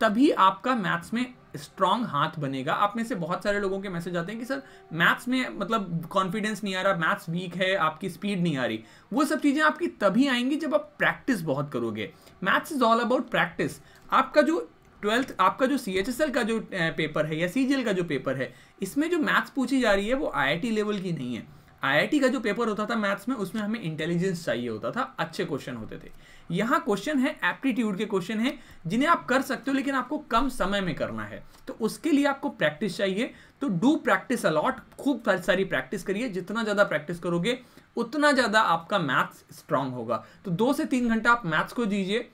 तभी आपका मैथ्स में स्ट्रांग हाथ बनेगा आप में से बहुत सारे लोगों के मैसेज आते हैं कि सर मैथ्स में मतलब कॉन्फिडेंस नहीं आ रहा मैथ्स वीक है आपकी स्पीड नहीं आ रही वो सब चीज़ें आपकी तभी आएंगी जब आप प्रैक्टिस बहुत करोगे maths is all about practice आपका जो ट्वेल्थ आपका जो सी एच एस एल का जो पेपर है या सी जी एल का जो पेपर है इसमें जो मैथ्स पूछी जा रही है वो आई आई टी लेवल की नहीं है आई आई टी का जो पेपर होता था मैथ्स में उसमें हमें इंटेलिजेंस चाहिए होता था अच्छे क्वेश्चन होते थे यहां क्वेश्चन है एप्टीट्यूड के क्वेश्चन है जिन्हें आप कर सकते हो लेकिन आपको कम समय में करना है तो उसके लिए आपको प्रैक्टिस चाहिए तो डू प्रैक्टिस अलॉट खूब सारी प्रैक्टिस करिए जितना ज़्यादा प्रैक्टिस करोगे उतना ज़्यादा आपका मैथ्स स्ट्रांग होगा तो दो से तीन घंटा आप मैथ्स को दीजिए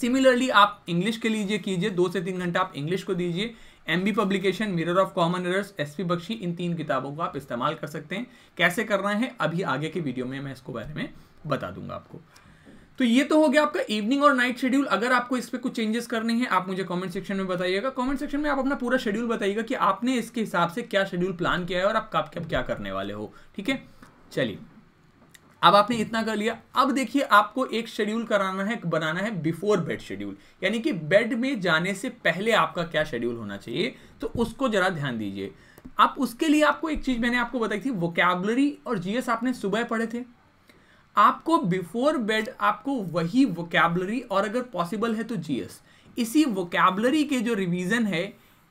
सिमिलरली आप इंग्लिश के लिए कीजिए दो से तीन घंटा आप इंग्लिश को दीजिए M B publication mirror of common errors S P Bakshi इन तीन किताबों को आप इस्तेमाल कर सकते हैं कैसे करना है अभी आगे के वीडियो में मैं इसको बारे में बता दूंगा आपको तो ये तो हो गया आपका इवनिंग और नाइट शेड्यूल अगर आपको इस पर कुछ चेंजेस करने हैं आप मुझे कमेंट सेक्शन में बताइएगा कमेंट सेक्शन में आप अपना पूरा शेड्यूल बताइएगा कि आपने इसके हिसाब से क्या शेड्यूल प्लान किया है और आप कब कब क्या करने वाले हो ठीक है चलिए अब आपने इतना कर लिया अब देखिए आपको एक शेड्यूल कराना है बनाना है बिफोर बेड शेड्यूल यानी कि बेड में जाने से पहले आपका क्या शेड्यूल होना चाहिए तो उसको जरा ध्यान दीजिए आप उसके लिए आपको एक चीज़ मैंने आपको बताई थी वोकैबलरी और जीएस आपने सुबह पढ़े थे आपको बिफोर बेड आपको वही वोकेबलरी और अगर पॉसिबल है तो जीएस इसी वोकेबलरी के जो रिवीजन है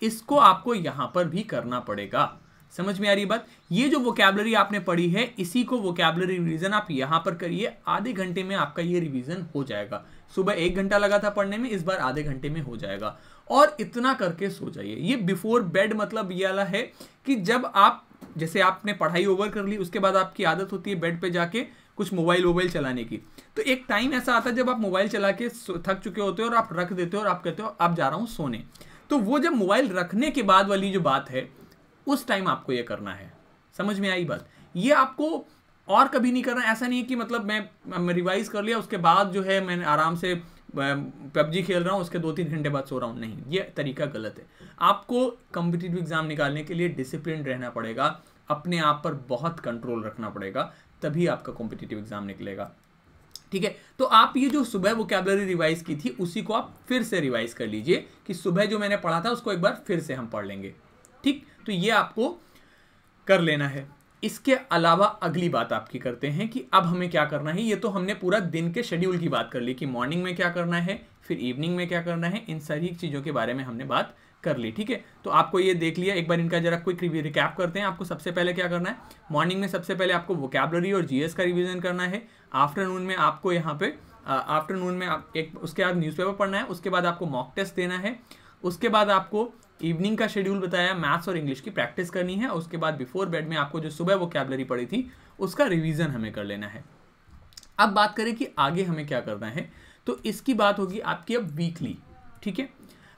इसको आपको यहां पर भी करना पड़ेगा समझ में आ रही बात ये जो वोकेबलरी आपने पढ़ी है इसी को वोकेबलरी रिवीजन आप यहां पर करिए आधे घंटे में आपका ये रिवीजन हो जाएगा सुबह एक घंटा लगा था पढ़ने में इस बार आधे घंटे में हो जाएगा और इतना करके सो जाइए ये बिफोर बेड मतलब ये वाला है कि जब आप जैसे आपने पढ़ाई ओवर कर ली उसके बाद आपकी आदत होती है बेड पे जाके कुछ मोबाइल वोबाइल चलाने की तो एक टाइम ऐसा आता है जब आप मोबाइल चला के थक चुके होते हो और आप रख देते हो और आप कहते हो आप जा रहा हूँ सोने तो वो जब मोबाइल रखने के बाद वाली जो बात है उस टाइम आपको ये करना है समझ में आई बात ये आपको और कभी नहीं करना ऐसा नहीं है कि मतलब मैं, मैं रिवाइज कर लिया उसके बाद जो है मैं आराम से पबजी खेल रहा हूँ उसके दो तीन घंटे बाद सो रहा हूँ नहीं ये तरीका गलत है आपको कम्पिटिटिव एग्ज़ाम निकालने के लिए डिसिप्लिन रहना पड़ेगा अपने आप पर बहुत कंट्रोल रखना पड़ेगा तभी आपका कॉम्पिटेटिव एग्जाम निकलेगा ठीक है तो आप ये जो सुबह वोकेबलरी रिवाइज की थी उसी को आप फिर से रिवाइज कर लीजिए कि सुबह जो मैंने पढ़ा था उसको एक बार फिर से हम पढ़ लेंगे ठीक तो ये आपको कर लेना है इसके अलावा अगली बात आपकी करते हैं कि अब हमें क्या करना है ये तो हमने पूरा दिन के शेड्यूल की बात कर ली कि मॉर्निंग में क्या करना है फिर इवनिंग में क्या करना है इन सारी चीज़ों के बारे में हमने बात कर ली ठीक है तो आपको ये देख लिया एक बार इनका जरा क्विक रिव्यू रिकैप करते हैं आपको सबसे पहले क्या करना है मॉर्निंग में सबसे पहले आपको वोकैबलरी और जीएस का रिवीजन करना है आफ्टरनून में आपको यहाँ पे आफ्टरनून में आप एक उसके बाद न्यूज़पेपर पढ़ना है उसके बाद आपको मॉक टेस्ट देना है उसके बाद आपको इवनिंग का शेड्यूल बताया मैथ्स और इंग्लिश की प्रैक्टिस करनी है उसके बाद बिफोर बेड में आपको जो सुबह वो कैबलरी पड़ी थी उसका रिविजन हमें कर लेना है अब बात करें कि आगे हमें क्या करना है तो इसकी बात होगी आपकी अब वीकली ठीक है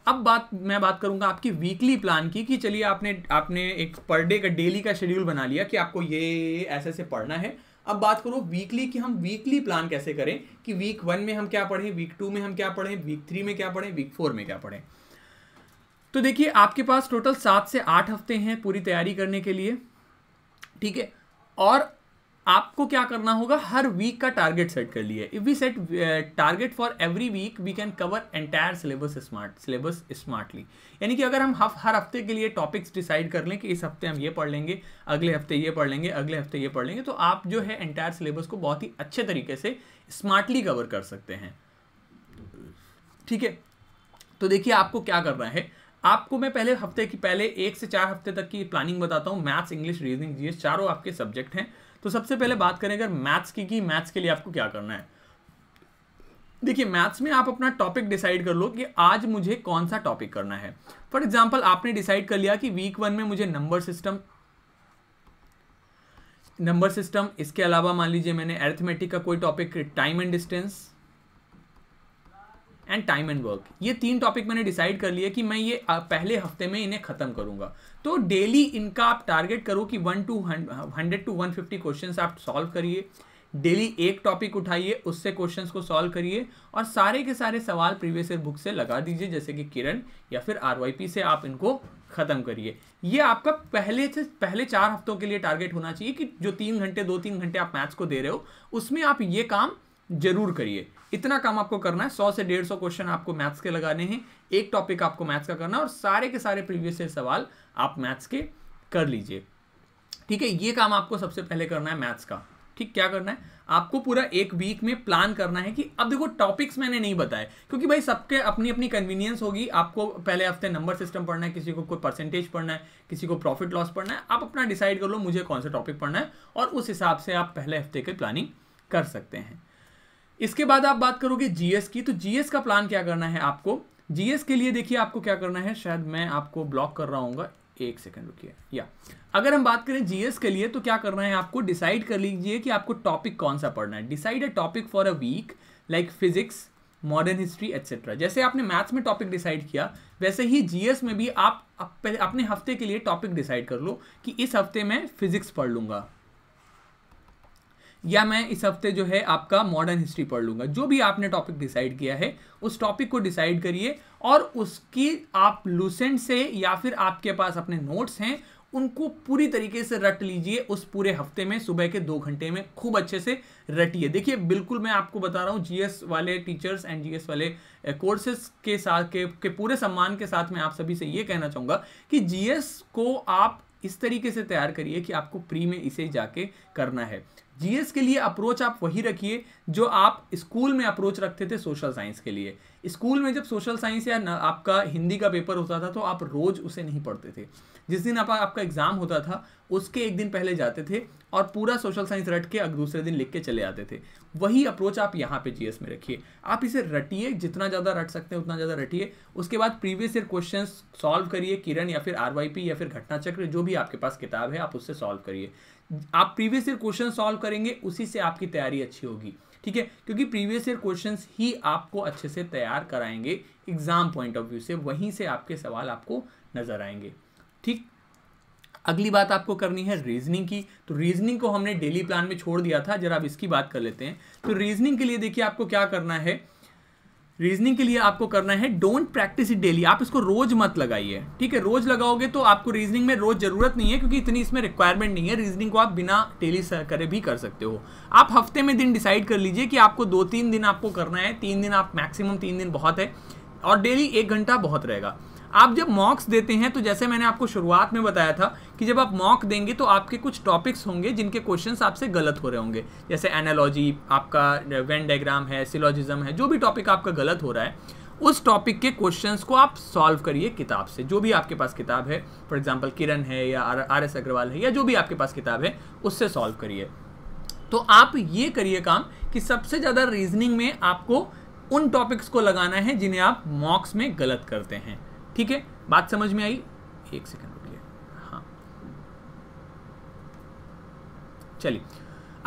अब बात मैं बात करूंगा आपकी वीकली प्लान की कि चलिए आपने आपने एक पर डे का डेली का शेड्यूल बना लिया कि आपको ये ऐसे ऐसे पढ़ना है अब बात करो वीकली कि हम वीकली प्लान कैसे करें कि वीक वन में हम क्या पढ़ें वीक टू में हम क्या पढ़ें वीक थ्री में क्या पढ़ें वीक फोर में क्या पढ़ें तो देखिए आपके पास टोटल सात से आठ हफ्ते हैं पूरी तैयारी करने के लिए ठीक है और आपको क्या करना होगा हर वीक का टारगेट सेट कर लिया if we set target for every week we can cover entire syllabus smart syllabus smartly यानी कि अगर हम हफ, हर हफ्ते के लिए टॉपिक्स डिसाइड कर लें कि इस हफ्ते हम ये पढ़ लेंगे अगले हफ्ते ये पढ़ लेंगे अगले हफ्ते ये पढ़ लेंगे तो आप जो है एंटायर सिलेबस को बहुत ही अच्छे तरीके से स्मार्टली कवर कर सकते हैं ठीक है तो देखिए आपको क्या करना है आपको मैं पहले हफ्ते की पहले एक से चार हफ्ते तक की प्लानिंग बताता हूँ मैथ्स इंग्लिश रीजनिंग जीएस चारों आपके सब्जेक्ट हैं तो सबसे पहले बात करें अगर मैथ्स की कि मैथ्स के लिए आपको क्या करना है देखिए मैथ्स में आप अपना टॉपिक डिसाइड कर लो कि आज मुझे कौन सा टॉपिक करना है फॉर एग्जाम्पल आपने डिसाइड कर लिया कि वीक वन में मुझे नंबर सिस्टम नंबर सिस्टम इसके अलावा मान लीजिए मैंने एर्थमेटिक का कोई topic time and distance and time and work ये तीन टॉपिक मैंने डिसाइड कर लिया कि मैं ये पहले हफ्ते में इन्हें ख़त्म करूंगा तो डेली इनका आप टारगेट करो कि one two hundred to one fifty question आप सॉल्व करिए डेली एक टॉपिक उठाइए उससे क्वेश्चंस को सॉल्व करिए और सारे के सारे सवाल प्रीवियस ईयर बुक से लगा दीजिए जैसे कि किरण या फिर आर से आप इनको ख़त्म करिए ये आपका पहले से पहले चार हफ्तों के लिए टारगेट होना चाहिए कि जो तीन घंटे दो तीन घंटे आप मैथ्स को दे रहे हो उसमें आप ये काम जरूर करिए इतना काम आपको करना है सौ से डेढ़ सौ क्वेश्चन आपको मैथ्स के लगाने हैं एक टॉपिक आपको मैथ्स का करना है और सारे के सारे प्रीवियस ईयर सवाल आप मैथ्स के कर लीजिए ठीक है ये काम आपको सबसे पहले करना है मैथ्स का ठीक क्या करना है आपको पूरा एक वीक में प्लान करना है कि अब देखो टॉपिक्स मैंने नहीं बताए क्योंकि भाई सबके अपनी अपनी कन्वीनियंस होगी आपको पहले हफ्ते नंबर सिस्टम पढ़ना है किसी को कोई परसेंटेज पढ़ना है किसी को प्रॉफिट लॉस पढ़ना है आप अपना डिसाइड कर लो मुझे कौन सा टॉपिक पढ़ना है और उस हिसाब से आप पहले हफ्ते की प्लानिंग कर सकते हैं इसके बाद आप बात करोगे जीएस की तो जीएस का प्लान क्या करना है आपको जीएस के लिए देखिए आपको क्या करना है शायद मैं आपको ब्लॉक कर रहा हूँ एक सेकंड रुकिए या अगर हम बात करें जीएस के लिए तो क्या करना है आपको डिसाइड कर लीजिए कि आपको टॉपिक कौन सा पढ़ना है decide a topic for a week like physics modern history etcetera जैसे आपने मैथ्स में टॉपिक डिसाइड किया वैसे ही जीएस में भी आप अपने हफ्ते के लिए टॉपिक डिसाइड कर लो कि इस हफ्ते मैं फिजिक्स पढ़ लूंगा या मैं इस हफ्ते जो है आपका मॉडर्न हिस्ट्री पढ़ लूंगा जो भी आपने टॉपिक डिसाइड किया है उस टॉपिक को डिसाइड करिए और उसकी आप लूसेंट से या फिर आपके पास अपने नोट्स हैं उनको पूरी तरीके से रट लीजिए उस पूरे हफ्ते में सुबह के दो घंटे में खूब अच्छे से रटिए देखिए बिल्कुल मैं आपको बता रहा हूँ जीएस वाले टीचर्स एंड जीएस वाले कोर्सेज के साथ के, के पूरे सम्मान के साथ मैं आप सभी से ये कहना चाहूँगा कि जीएस को आप इस तरीके से तैयार करिए कि आपको प्री में इसे जाके करना है जीएस के लिए अप्रोच आप वही रखिए जो आप स्कूल में अप्रोच रखते थे सोशल साइंस के लिए स्कूल में जब सोशल साइंस या आपका हिंदी का पेपर होता था तो आप रोज़ उसे नहीं पढ़ते थे जिस दिन आप, आपका एग्ज़ाम होता था उसके एक दिन पहले जाते थे और पूरा सोशल साइंस रट के दूसरे दिन लिख के चले आते थे वही अप्रोच आप यहाँ पे जीएस में रखिए आप इसे रटिए जितना ज़्यादा रट सकते हैं उतना ज़्यादा रटिए उसके बाद प्रीवियस ईयर क्वेश्चन सॉल्व करिए किरण या फिर आर या फिर घटना चक्र जो भी आपके पास किताब है आप उससे सॉल्व करिए आप प्रीवियस ईयर क्वेश्चन सॉल्व करेंगे उसी से आपकी तैयारी अच्छी होगी ठीक है क्योंकि प्रीवियस ईयर क्वेश्चंस ही आपको अच्छे से तैयार कराएंगे एग्जाम पॉइंट ऑफ व्यू से वहीं से आपके सवाल आपको नजर आएंगे ठीक अगली बात आपको करनी है रीजनिंग की तो रीजनिंग को हमने डेली प्लान में छोड़ दिया था जरा आप इसकी बात कर लेते हैं तो रीजनिंग के लिए देखिए आपको क्या करना है रीजनिंग के लिए आपको करना है डोंट प्रैक्टिस इट डेली आप इसको रोज मत लगाइए ठीक है रोज लगाओगे तो आपको रीजनिंग में रोज जरूरत नहीं है क्योंकि इतनी इसमें रिक्वायरमेंट नहीं है रीजनिंग को आप बिना डेली करे भी कर सकते हो आप हफ्ते में दिन डिसाइड कर लीजिए कि आपको दो तीन दिन आपको करना है तीन दिन आप मैक्सिमम तीन दिन बहुत है और डेली एक घंटा बहुत रहेगा आप जब मॉक्स देते हैं तो जैसे मैंने आपको शुरुआत में बताया था कि जब आप मॉक देंगे तो आपके कुछ टॉपिक्स होंगे जिनके क्वेश्चंस आपसे गलत हो रहे होंगे जैसे एनालॉजी आपका वेन डायग्राम है सिलोजिज्म है जो भी टॉपिक आपका गलत हो रहा है उस टॉपिक के क्वेश्चंस को आप सॉल्व करिए किताब से जो भी आपके पास किताब है फॉर एग्जाम्पल किरण है या आर एस अग्रवाल है या जो भी आपके पास किताब है उससे सॉल्व करिए तो आप ये करिए काम कि सबसे ज़्यादा रीजनिंग में आपको उन टॉपिक्स को लगाना है जिन्हें आप मॉक्स में गलत करते हैं ठीक है बात समझ में आई एक सेकेंड रुकिए हाँ चलिए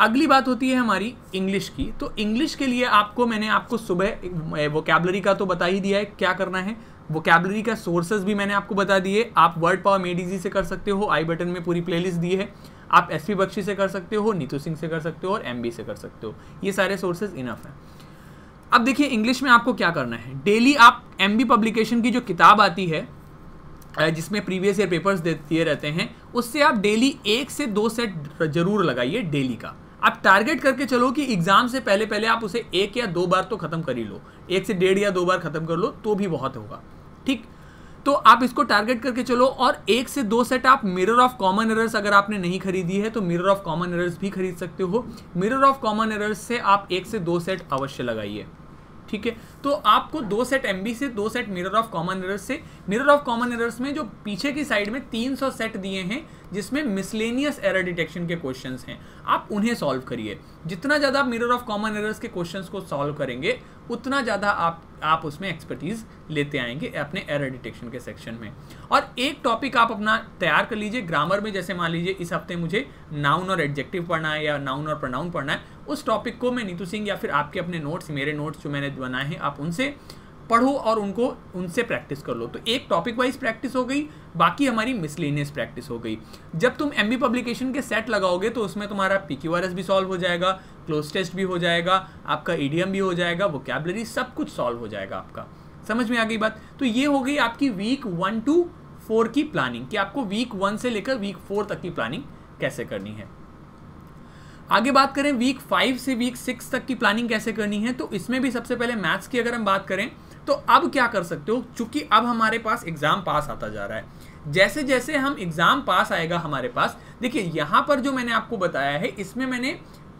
अगली बात होती है हमारी इंग्लिश की तो इंग्लिश के लिए आपको मैंने आपको सुबह वोकेबलरी का तो बता ही दिया है क्या करना है वोकेबलरी का सोर्सेज भी मैंने आपको बता दिए आप वर्ड पावर मेडीजी से कर सकते हो आई बटन में पूरी प्लेलिस्ट दी है आप एस बख्शी से कर सकते हो नीतू सिंह से कर सकते हो और एम से कर सकते हो ये सारे सोर्सेज इनफ हैं अब देखिए इंग्लिश में आपको क्या करना है डेली आप एम पब्लिकेशन की जो किताब आती है जिसमें प्रीवियस ईयर पेपर्स दिए रहते हैं उससे आप डेली एक से दो सेट जरूर लगाइए डेली का आप टारगेट करके चलो कि एग्जाम से पहले पहले आप उसे एक या दो बार तो खत्म कर ही लो एक से डेढ़ या दो बार खत्म कर लो तो भी बहुत होगा ठीक तो आप इसको टारगेट करके चलो और एक से दो सेट आप मिरर ऑफ कॉमन एरर्स अगर आपने नहीं खरीदी है तो मिरर ऑफ कॉमन एरर्स भी खरीद सकते हो मिरर ऑफ कॉमन एरर्स से आप एक से दो सेट अवश्य लगाइए ठीक है तो आपको दो सेट एम से दो set mirror of common errors से मिरर ऑफ कॉमन एरर्स में जो पीछे की साइड में 300 सेट दिए हैं जिसमें मिसलेनियस एरर डिटेक्शन के क्वेश्चंस हैं आप उन्हें सॉल्व करिए जितना ज़्यादा आप मिरर ऑफ कॉमन एरर्स के क्वेश्चंस को सॉल्व करेंगे उतना ज़्यादा आप आप उसमें एक्सपर्टीज़ लेते आएंगे अपने एरर डिटेक्शन के सेक्शन में और एक टॉपिक आप अपना तैयार कर लीजिए ग्रामर में जैसे मान लीजिए इस हफ्ते मुझे नाउन और एडजेक्टिव पढ़ना है या नाउन और प्रोनाउन पढ़ना है उस टॉपिक को मैं नीतू सिंह या फिर आपके अपने नोट्स मेरे नोट्स जो मैंने बनाए हैं आप उनसे पढ़ो और उनको उनसे प्रैक्टिस कर लो तो एक टॉपिक वाइज प्रैक्टिस हो गई बाकी हमारी मिसलेनियस प्रैक्टिस हो गई जब तुम एम पब्लिकेशन के सेट लगाओगे तो उसमें तुम्हारा पी भी सॉल्व हो जाएगा क्लोज टेस्ट भी हो जाएगा आपका ईडीएम भी हो जाएगा वोकेबलरी सब कुछ सॉल्व हो जाएगा आपका समझ में आ गई बात तो ये हो गई आपकी वीक वन टू फोर की प्लानिंग कि आपको वीक वन से लेकर वीक फोर तक की प्लानिंग कैसे करनी है आगे बात करें वीक फाइव से वीक सिक्स तक की प्लानिंग कैसे करनी है तो इसमें भी सबसे पहले मैथ्स की अगर हम बात करें तो अब क्या कर सकते हो चूंकि अब हमारे पास एग्ज़ाम पास आता जा रहा है जैसे जैसे हम एग्ज़ाम पास आएगा हमारे पास देखिए यहां पर जो मैंने आपको बताया है इसमें मैंने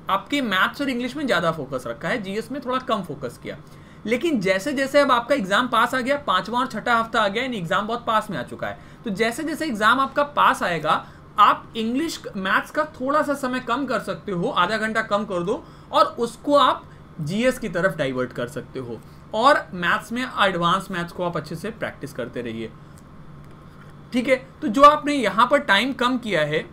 आपके मैथ्स और इंग्लिश में ज़्यादा फोकस रखा है जीएस में थोड़ा कम फोकस किया लेकिन जैसे जैसे अब आपका एग्जाम पास आ गया पांचवा और छठा हफ्ता आ गया यानी एग्जाम बहुत पास में आ चुका है तो जैसे जैसे एग्जाम आपका पास आएगा आप इंग्लिश मैथ्स का थोड़ा सा समय कम कर सकते हो आधा घंटा कम कर दो और उसको आप जीएस की तरफ डाइवर्ट कर सकते हो और मैथ्स में एडवांस मैथ्स को आप अच्छे से प्रैक्टिस करते रहिए ठीक है तो जो आपने यहां पर टाइम कम किया है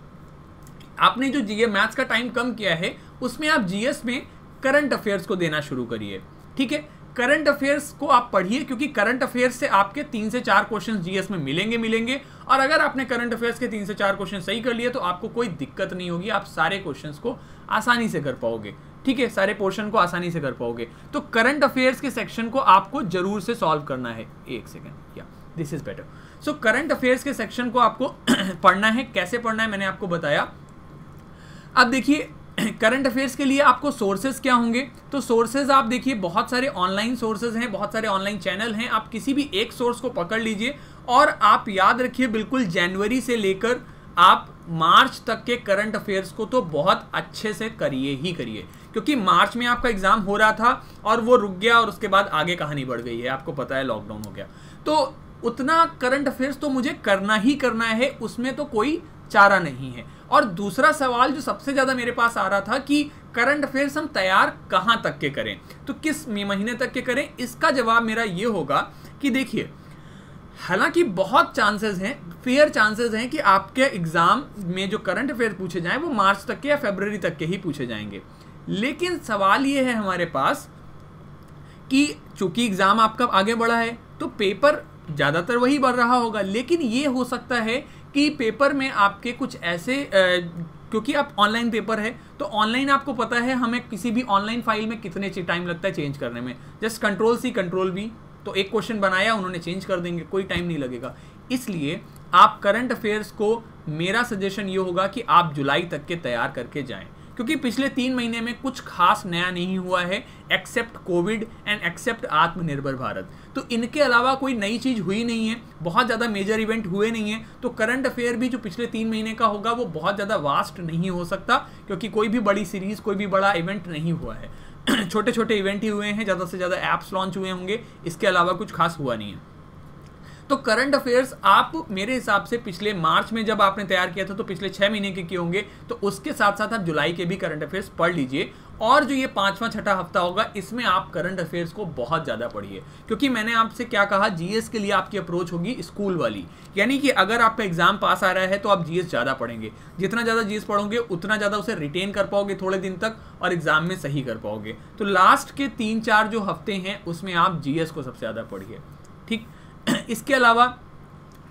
आपने जो जीए मैथ्स का टाइम कम किया है उसमें आप जीएस में करंट अफेयर्स को देना शुरू करिए ठीक है करंट अफेयर्स को आप पढ़िए क्योंकि करंट अफेयर्स से आपके तीन से चार क्वेश्चन जीएस में मिलेंगे मिलेंगे और अगर आपने करंट अफेयर्स के तीन से चार क्वेश्चन सही कर लिए तो आपको कोई दिक्कत नहीं होगी आप सारे क्वेश्चन को आसानी से कर पाओगे ठीक है सारे पोर्शन को आसानी से कर पाओगे तो करंट अफेयर्स के सेक्शन को आपको जरूर से सॉल्व करना है एक सेकेंड या this is better so current affairs के सेक्शन को आपको (clears throat) पढ़ना है कैसे पढ़ना है मैंने आपको बताया अब देखिए करंट (clears throat) अफेयर्स के लिए आपको सोर्सेज क्या होंगे तो सोर्सेज आप देखिए बहुत सारे ऑनलाइन सोर्सेज हैं बहुत सारे ऑनलाइन चैनल हैं आप किसी भी एक सोर्स को पकड़ लीजिए और आप याद रखिए बिल्कुल जनवरी से लेकर आप मार्च तक के करंट अफेयर्स को तो बहुत अच्छे से करिए ही करिए क्योंकि मार्च में आपका एग्जाम हो रहा था और वो रुक गया और उसके बाद आगे कहानी बढ़ गई है आपको पता है लॉकडाउन हो गया तो उतना करंट अफेयर्स तो मुझे करना ही करना है उसमें तो कोई चारा नहीं है और दूसरा सवाल जो सबसे ज़्यादा मेरे पास आ रहा था कि करंट अफेयर्स हम तैयार कहाँ तक के करें तो किस महीने तक के करें इसका जवाब मेरा ये होगा कि देखिए हालांकि बहुत चांसेस हैं फेयर चांसेस हैं कि आपके एग्ज़ाम में जो करंट अफेयर पूछे जाएं वो मार्च तक के या फेबररी तक के ही पूछे जाएंगे लेकिन सवाल ये है हमारे पास कि चूंकि एग्ज़ाम आपका आगे बढ़ा है तो पेपर ज़्यादातर वही बढ़ रहा होगा लेकिन ये हो सकता है कि पेपर में आपके कुछ ऐसे आ, क्योंकि आप ऑनलाइन पेपर है तो ऑनलाइन आपको पता है हमें किसी भी ऑनलाइन फाइल में कितने टाइम लगता है चेंज करने में जस्ट कंट्रोल सी कंट्रोल भी तो एक क्वेश्चन बनाया उन्होंने चेंज कर देंगे कोई टाइम नहीं लगेगा इसलिए आप करंट अफेयर्स को मेरा सजेशन ये होगा कि आप जुलाई तक के तैयार करके जाएं क्योंकि पिछले तीन महीने में कुछ खास नया नहीं हुआ है एक्सेप्ट कोविड एंड एक्सेप्ट आत्मनिर्भर भारत तो इनके अलावा कोई नई चीज़ हुई नहीं है बहुत ज़्यादा मेजर इवेंट हुए नहीं है तो करंट अफेयर भी जो पिछले तीन महीने का होगा वो बहुत ज़्यादा वास्ट नहीं हो सकता क्योंकि कोई भी बड़ी सीरीज़ कोई भी बड़ा इवेंट नहीं हुआ है छोटे छोटे इवेंट ही हुए हैं ज़्यादा से ज़्यादा ऐप्स लॉन्च हुए होंगे इसके अलावा कुछ खास हुआ नहीं है तो करंट अफेयर्स आप मेरे हिसाब से पिछले मार्च में जब आपने तैयार किया था तो पिछले छह महीने के किए होंगे तो उसके साथ साथ आप जुलाई के भी करंट अफेयर्स पढ़ लीजिए और जो ये पांचवा छठा हफ्ता होगा इसमें आप करंट अफेयर्स को बहुत ज़्यादा पढ़िए क्योंकि मैंने आपसे क्या कहा जीएस के लिए आपकी अप्रोच होगी स्कूल वाली यानी कि अगर आपका एग्जाम पास आ रहा है तो आप जीएस ज़्यादा पढ़ेंगे जितना ज़्यादा जीएस पढ़ोगे उतना ज़्यादा उसे रिटेन कर पाओगे थोड़े दिन तक और एग्जाम में सही कर पाओगे तो लास्ट के तीन चार जो हफ्ते हैं उसमें आप जीएस को सबसे ज़्यादा पढ़िए ठीक (coughs) इसके अलावा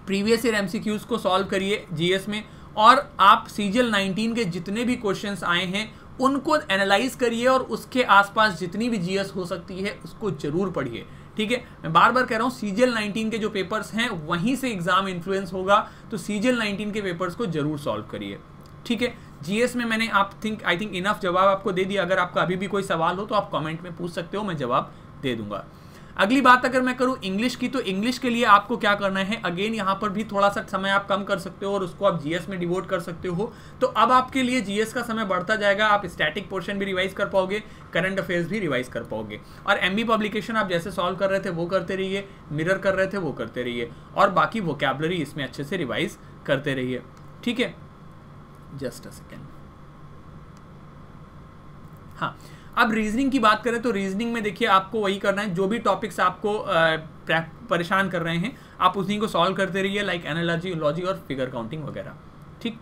प्रीवियस ईयर एमसीक्यूज को सॉल्व करिए जीएस में और आप सीजल 19 के जितने भी क्वेश्चंस आए हैं उनको एनालाइज करिए और उसके आसपास जितनी भी जीएस हो सकती है उसको जरूर पढ़िए ठीक है मैं बार बार कह रहा हूँ सीजल 19 के जो पेपर्स हैं वहीं से एग्जाम इन्फ्लुएंस होगा तो सीजल 19 के पेपर्स को जरूर सॉल्व करिए ठीक है जीएस में मैंने आप थिंक आई थिंक इनफ जवाब आपको दे दिया अगर आपका अभी भी कोई सवाल हो तो आप कमेंट में पूछ सकते हो मैं जवाब दे दूंगा अगली बात अगर मैं करूँ इंग्लिश की तो इंग्लिश के लिए आपको क्या करना है अगेन यहां पर भी थोड़ा सा समय आप कम कर सकते हो और उसको आप जीएस में डिवोट कर सकते हो तो अब आपके लिए जीएस का समय बढ़ता जाएगा आप स्टैटिक पोर्शन भी रिवाइज कर पाओगे करंट अफेयर्स भी रिवाइज कर पाओगे और एम पब्लिकेशन आप जैसे सॉल्व कर रहे थे वो करते रहिए मिरर कर रहे थे वो करते रहिए और बाकी वोकेबलरी इसमें अच्छे से रिवाइज करते रहिए ठीक है जस्ट अ सेकेंड हाँ अब रीजनिंग की बात करें तो रीजनिंग में देखिए आपको वही करना है जो भी टॉपिक्स आपको परेशान कर रहे हैं आप उसी को सॉल्व करते रहिए लाइक एनालॉजी लॉजी और फिगर काउंटिंग वगैरह ठीक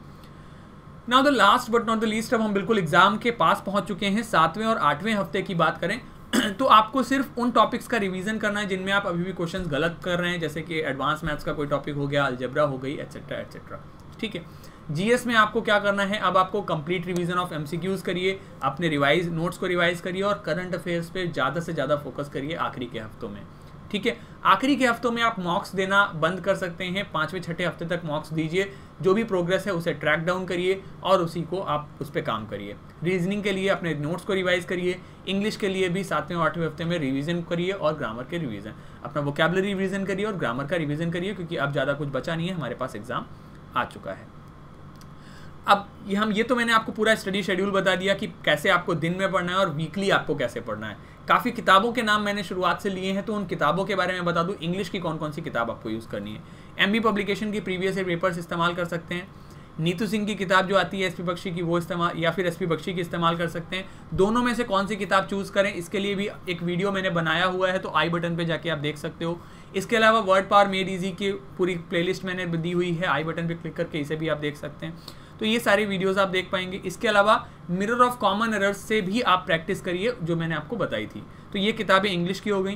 now the last but not the least अब हम बिल्कुल एग्जाम के पास पहुंच चुके हैं सातवें और आठवें हफ्ते की बात करें (clears throat) तो आपको सिर्फ उन टॉपिक्स का रिवीजन करना है जिनमें आप अभी भी क्वेश्चंस गलत कर रहे हैं जैसे कि एडवांस मैथ्स का कोई टॉपिक हो गया अलजबरा हो गई एक्सेट्रा एक्सेट्रा ठीक है जीएस में आपको क्या करना है अब आपको कंप्लीट रिवीजन ऑफ एमसीक्यूज करिए अपने रिवाइज नोट्स को रिवाइज करिए और करंट अफेयर्स पे ज़्यादा से ज़्यादा फोकस करिए आखिरी के हफ्तों में ठीक है आखिरी के हफ्तों में आप मॉक्स देना बंद कर सकते हैं पाँचवें छठे हफ्ते तक मॉक्स दीजिए जो भी प्रोग्रेस है उसे ट्रैक डाउन करिए और उसी को आप उस पर काम करिए रीजनिंग के लिए अपने नोट्स को रिवाइज करिए इंग्लिश के लिए भी सातवें और आठवें हफ्ते में रिवीजन करिए और ग्रामर के रिवीजन अपना वोकेबलरी रिवीजन करिए और ग्रामर का रिवीजन करिए क्योंकि अब ज़्यादा कुछ बचा नहीं है हमारे पास एग्जाम आ चुका है अब ये हम ये तो मैंने आपको पूरा स्टडी शेड्यूल बता दिया कि कैसे आपको दिन में पढ़ना है और वीकली आपको कैसे पढ़ना है काफ़ी किताबों के नाम मैंने शुरुआत से लिए हैं तो उन किताबों के बारे में बता दूँ इंग्लिश की कौन कौन सी किताब आपको यूज़ करनी है एम पब्लिकेशन की प्रीवियस पेपर्स इस्तेमाल कर सकते हैं नीतू सिंह की किताब जो आती है एस बख्शी की वो इस्तेमाल या फिर एस बख्शी की इस्तेमाल कर सकते हैं दोनों में से कौन सी किताब चूज़ करें इसके लिए भी एक वीडियो मैंने बनाया हुआ है तो आई बटन पे जाके आप देख सकते हो इसके अलावा वर्ड पावर मेड इजी की पूरी प्लेलिस्ट मैंने दी हुई है आई बटन पे क्लिक करके इसे भी आप देख सकते हैं तो ये सारी वीडियोस आप देख पाएंगे इसके अलावा मिरर ऑफ कॉमन एरर्स से भी आप प्रैक्टिस करिए जो मैंने आपको बताई थी तो ये किताबें इंग्लिश की हो गई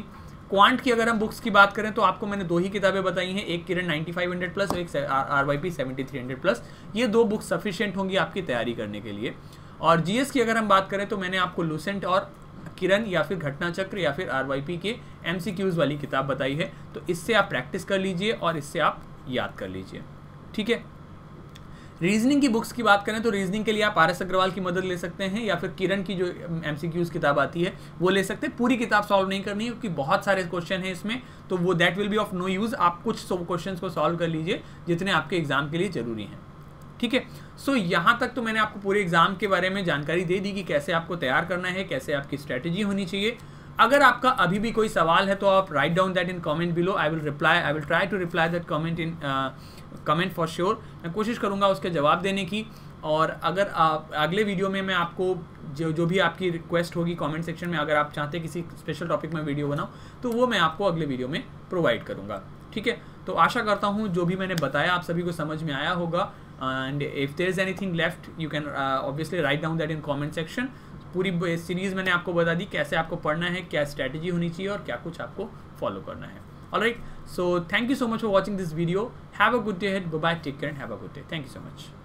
क्वांट की अगर हम बुक्स की बात करें तो आपको मैंने दो ही किताबें बताई हैं एक किरण 9500 प्लस और एक R Y P seventy plus ये दो बुक्स सफिशियंट होंगी आपकी तैयारी करने के लिए और जीएस की अगर हम बात करें तो मैंने आपको लूसेंट और किरण या फिर घटना चक्र या फिर आर के एम वाली किताब बताई है तो इससे आप प्रैक्टिस कर लीजिए और इससे आप याद कर लीजिए ठीक है रीजनिंग की बुक्स की बात करें तो रीजनिंग के लिए आप आर एस अग्रवाल की मदद ले सकते हैं या फिर किरण की जो एम सी क्यूज़ किताब आती है वो ले सकते हैं पूरी किताब सॉल्व नहीं करनी है क्योंकि बहुत सारे क्वेश्चन हैं इसमें तो वो that will be of no use आप कुछ क्वेश्चन को सॉल्व कर लीजिए जितने आपके एग्जाम के लिए ज़रूरी हैं ठीक है सो so, यहाँ तक तो मैंने आपको पूरे एग्जाम के बारे में जानकारी दे दी कि कैसे आपको तैयार करना है कैसे आपकी स्ट्रैटेजी होनी चाहिए अगर आपका अभी भी कोई सवाल है तो आप write down that in comment below I will reply I will try to reply that comment in comment for sure मैं कोशिश करूँगा उसके जवाब देने की और अगर आप अगले वीडियो में मैं आपको जो जो भी आपकी रिक्वेस्ट होगी कमेंट सेक्शन में अगर आप चाहते किसी स्पेशल टॉपिक में वीडियो बनाऊँ तो वो मैं आपको अगले वीडियो में प्रोवाइड करूँगा ठीक है तो आशा करता हूँ जो भी मैंने बताया आप सभी को समझ में आया होगा and if there is anything left you can obviously write down that in comment section पूरी सीरीज़ मैंने आपको बता दी कैसे आपको पढ़ना है क्या स्ट्रैटेजी होनी चाहिए और क्या कुछ आपको फॉलो करना है Alright, so thank you so much for watching this video. Have a good day ahead. Bye bye. Take care and have a good day. Thank you so much.